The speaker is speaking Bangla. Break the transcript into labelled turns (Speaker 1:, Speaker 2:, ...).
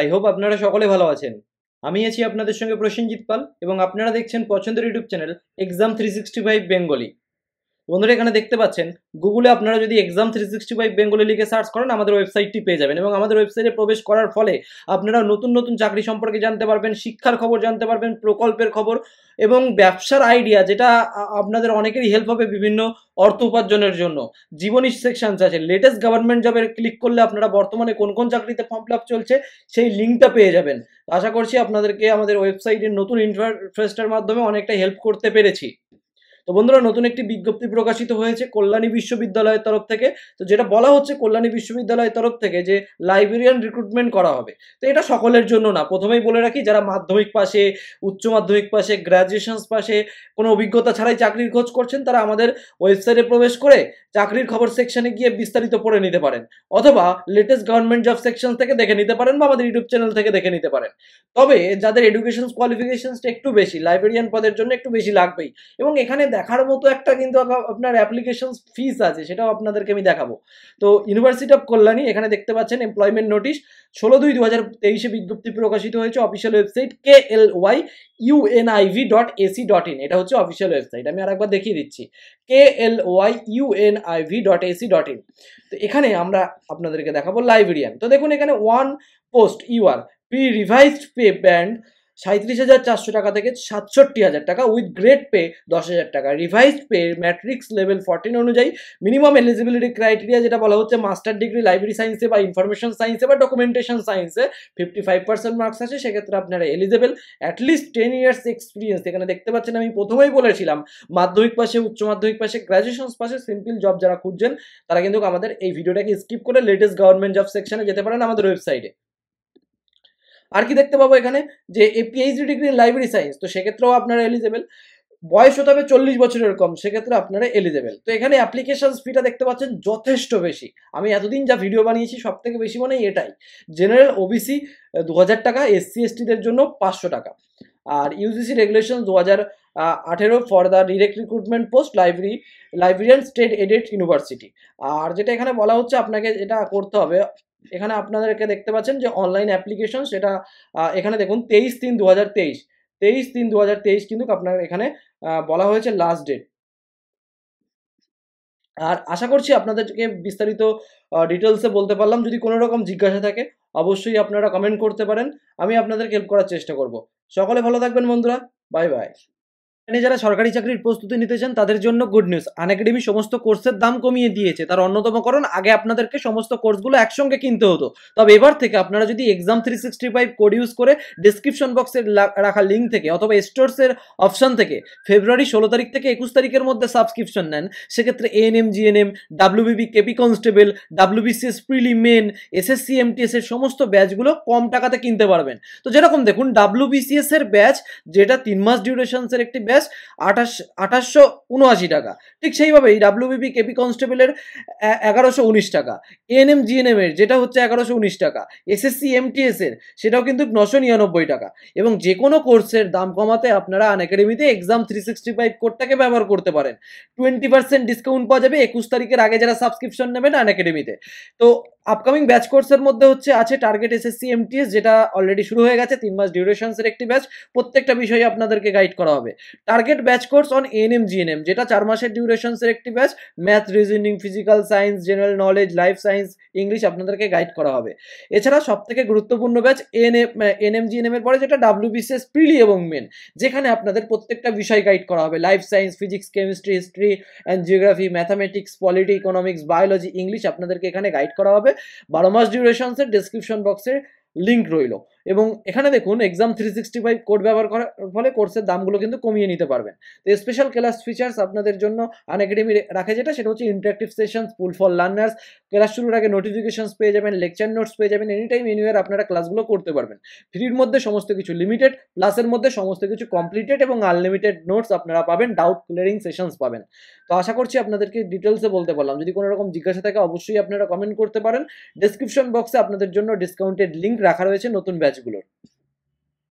Speaker 1: আই হোপ আপনারা সকলে ভালো আছেন আমি আছি আপনাদের সঙ্গে প্রসেনজিৎ পাল এবং আপনারা দেখছেন পছন্দের YouTube channel exam three sixty five Bengali বন্ধুরা এখানে দেখতে পাচ্ছেন গুগলে আপনারা যদি exam three sixty five Bengali লিখে সার্চ করেন আমাদের ওয়েবসাইটটি পেয়ে যাবেন এবং আমাদের ওয়েবসাইটে প্রবেশ করার ফলে আপনারা নতুন নতুন চাকরি সম্পর্কে জানতে পারবেন শিক্ষার খবর জানতে পারবেন প্রকল্পের খবর এবং ব্যবসার আইডিয়া যেটা আপনাদের অনেকেরই হেল্প হবে বিভিন্ন অর্থ উপার্জনের জন্য জীবনী সেকশনস আছে লেটেস্ট গভর্নমেন্ট জবের ক্লিক করলে আপনারা বর্তমানে কোন কোন চাকরিতে ফর্ম ফিল চলছে সেই লিঙ্কটা পেয়ে যাবেন আশা করছি আপনাদেরকে আমাদের ওয়েবসাইটের নতুন ইনফ্রাস্ট্রাকচার মাধ্যমে অনেকটা হেল্প করতে পেরেছি তো বন্ধুরা নতুন একটি বিজ্ঞপ্তি প্রকাশিত হয়েছে কল্যাণী বিশ্ববিদ্যালয়ের তরফ থেকে তো যেটা বলা হচ্ছে কল্যাণী বিশ্ববিদ্যালয়ের তরফ থেকে যে লাইব্রেরিয়ান রিক্রুটমেন্ট করা হবে তো এটা সকলের জন্য না প্রথমেই বলে রাখি যারা মাধ্যমিক পাশে উচ্চ মাধ্যমিক পাশে গ্র্যাজুয়েশন পাশে কোনো অভিজ্ঞতা ছাড়াই চাকরির খোঁজ করছেন তারা আমাদের ওয়েবসাইটে প্রবেশ করে চাকরির খবর সেকশনে গিয়ে বিস্তারিত পড়ে নিতে পারেন অথবা লেটেস্ট গভর্নমেন্ট জব সেকশন থেকে দেখে নিতে পারেন বা আমাদের ইউটিউব চ্যানেল থেকে দেখে নিতে পারেন তবে যাদের এডুকেশন কোয়ালিফিকেশনটা একটু বেশি লাইব্রেরিয়ান পদের জন্য একটু বেশি লাগবেই এবং এখানে দেখার মতো একটা কিন্তু আপনার অ্যাপ্লিকেশন ফিস আছে সেটাও আপনাদেরকে আমি দেখাবো তো ইউনিভার্সিটি অফ কল্যাণী এখানে দেখতে পাচ্ছেন এমপ্লয়মেন্ট নোটিশ ষোলো দুই দু হাজার তেইশে বিজ্ঞপ্তি প্রকাশিত হয়েছে official website K L Y UNIV dot AC dot in এটা হচ্ছে অফিসিয়াল ওয়েবসাইট আমি আরেকবার দেখিয়ে দিচ্ছি K L Y UNIV dot AC dot in তো এখানে আমরা আপনাদেরকে দেখাবো লাইব্রেরিয়ান তো দেখুন এখানে one post U R pre revised pay band সাঁত্রিশ হাজার চারশো টাকা থেকে সাতষট্টি হাজার টাকা উইথ গ্রেড পে দশ হাজার টাকা revise pay matrix level fourteen অনুযায়ী মিনিমাম এলিজিবিলিটি ক্রাইটেরিয়া যেটা বলা হচ্ছে মাস্টার ডিগ্রি লাইব্রেরি সায়েন্সে বা ইনফরমেশন সায়েন্সে বা ডকুমেন্টেশন সায়েন্সে ফিফটি ফাইভ পার্সেন্ট মার্কস আছে সেক্ষেত্রে আপনারা eligible at least ten years experience এখানে দেখতে পাচ্ছেন আমি প্রথমেই বলেছিলাম মাধ্যমিক পাশে উচ্চ মাধ্যমিক পাশে গ্র্যাজুয়েশন পাশে সিম্পল জব যারা খুঁজছেন তারা কিন্তু আমাদের এই ভিডিওটাকে স্কিপ করে লেটেস্ট গভর্নমেন্ট জব সেকশনে যেতে পারেন আমাদের ওয়েবসাইটে আর কি দেখতে পাবো এখানে যে a PhD degree in library science তো সেক্ষেত্রেও আপনারা এলিজেবেল বয়স হতে হবে চল্লিশ বছরের কম সেক্ষেত্রে আপনারা এলিজেবেল তো এখানে অ্যাপ্লিকেশন ফিটা দেখতে পাচ্ছেন যথেষ্ট বেশি আমি এতদিন যা ভিডিও বানিয়েছি সব থেকে বেশি মানে এটাই জেনারেল ওবিসি দু টাকা এসসি এসটিদের জন্য পাঁচশো টাকা আর ইউজিসি রেগুলেশন দু হাজার আঠেরো for the direct recruitment post library librarian state aided university আর যেটা এখানে বলা হচ্ছে আপনাকে যেটা করতে হবে এখানে আপনাদেরকে দেখতে পাচ্ছেন যে অনলাইন অ্যাপ্লিকেশন সেটা এখানে দেখুন তেইশ তিন দু হাজার তেইশ তেইশ তিন দু হাজার তেইশ কিন্তু আপনার এখানে বলা হয়েছে লাস্ট ডেট আর আশা করছি আপনাদেরকে বিস্তারিত ডিটেলসে বলতে পারলাম যদি কোনো রকম জিজ্ঞাসা থাকে অবশ্যই আপনারা কমেন্ট করতে পারেন আমি আপনাদের হেল্প করার চেষ্টা করব সকলে ভালো থাকবেন বন্ধুরা বাই বাই এখানে যারা সরকারি চাকরির প্রস্তুতি নিতে চান তাদের জন্য গুড নিউজ আনএকাডেমি সমস্ত কোর্সের দাম কমিয়ে দিয়েছে তার অন্যতম কারণ আগে আপনাদেরকে সমস্ত কোর্সগুলো একসঙ্গে কিনতে হতো তবে এবার থেকে আপনারা যদি exam three sixty five code use করে ডিসক্রিপশন বক্সের রাখা লিঙ্ক থেকে অথবা স্টোর্সের অপশন থেকে ফেব্রুয়ারি ষোলো তারিখ থেকে একুশ তারিখের মধ্যে সাবস্ক্রিপশন নেন সেক্ষেত্রে N N M G M W BB KP constable WBCS prelim main SSC MTS এর সমস্ত ব্যাচগুলো কম টাকাতে কিনতে পারবেন তো যেরকম দেখুন ডাব্লিউবিসিএস এর ব্যাচ যেটা তিন মাস ডিউরেশনসের একটি ব্যাচ ড্যাশ আঠাশ আঠাশশো উনআশি টাকা ঠিক সেইভাবেই ডাব্লিউবিপি কেপি কনস্টেবলের এগারোশো উনিশ টাকা এএনএম জিএনএম এর যেটা হচ্ছে এগারোশো উনিশ টাকা এসএসসি এমটিএস এর সেটাও কিন্তু নশো নিরানব্বই টাকা এবং যে কোনো কোর্সের দাম কমাতে আপনারা আন একাডেমিতে এক্সাম থ্রি সিক্সটি ফাইভ কোডটাকে ব্যবহার করতে পারেন টোয়েন্টি পার্সেন্ট ডিসকাউন্ট পাওয়া যাবে একুশ তারিখের আগে যারা সাবস্ক্রিপশন নেবেন আন একাডেমিতে তো আপকামিং ব্যাচ কোর্সের মধ্যে হচ্ছে আছে টার্গেট এসএসসি এমটিএস যেটা অলরেডি শুরু হয়ে গেছে তিন মাস ডিউরেশনসের একটি ব্যাচ প্রত্যেকটা বিষয়ে আপনাদেরকে গাইড করা হবে target batch course on NM GNM যেটা চার মাসের ডিউরেশনসের একটি batch math reasoning physical science general knowledge life science English আপনাদেরকে গাইড করা হবে এছাড়া সব থেকে গুরুত্বপূর্ণ ব্যাচ এনএম এনএম জিএনএম এর পরে যেটা বিসিএস প্রিলি এবং মেন যেখানে আপনাদের প্রত্যেকটা বিষয় গাইড করা হবে life science physics chemistry history and geography mathematics polity economics biology English আপনাদেরকে এখানে গাইড করা হবে বারো মাস ডিউরেশনসের ডেসক্রিপশন বক্সের লিঙ্ক রইল এবং এখানে দেখুন exam three sixty five code ব্যবহার করার ফলে কোর্সের দামগুলো কিন্তু কমিয়ে নিতে পারবেন তো স্পেশাল ক্লাস ফিচার্স আপনাদের জন্য আন একাডেমি রাখে যেটা সেটা হচ্ছে interactive session full for learners class শুরুর আগে নোটিফিকেশনস পেয়ে যাবেন লেকচার নোটস পেয়ে যাবেন এনি টাইম এনিওয়ার আপনারা ক্লাসগুলো করতে পারবেন ফ্রির মধ্যে সমস্ত কিছু লিমিটেড প্লাসের মধ্যে সমস্ত কিছু কমপ্লিটেড এবং আনলিমিটেড নোটস আপনারা পাবেন ডাউট ক্লিয়ারিং সেশনস পাবেন তো আশা করছি আপনাদেরকে ডিটেলসে বলতে পারলাম যদি কোনো রকম জিজ্ঞাসা থাকে অবশ্যই আপনারা কমেন্ট করতে পারেন ডেসক্রিপশন বক্সে আপনাদের জন্য ডিসকাউন্টেড লিঙ্ক রাখা রয়েছে নতুন ব্যাচ Flash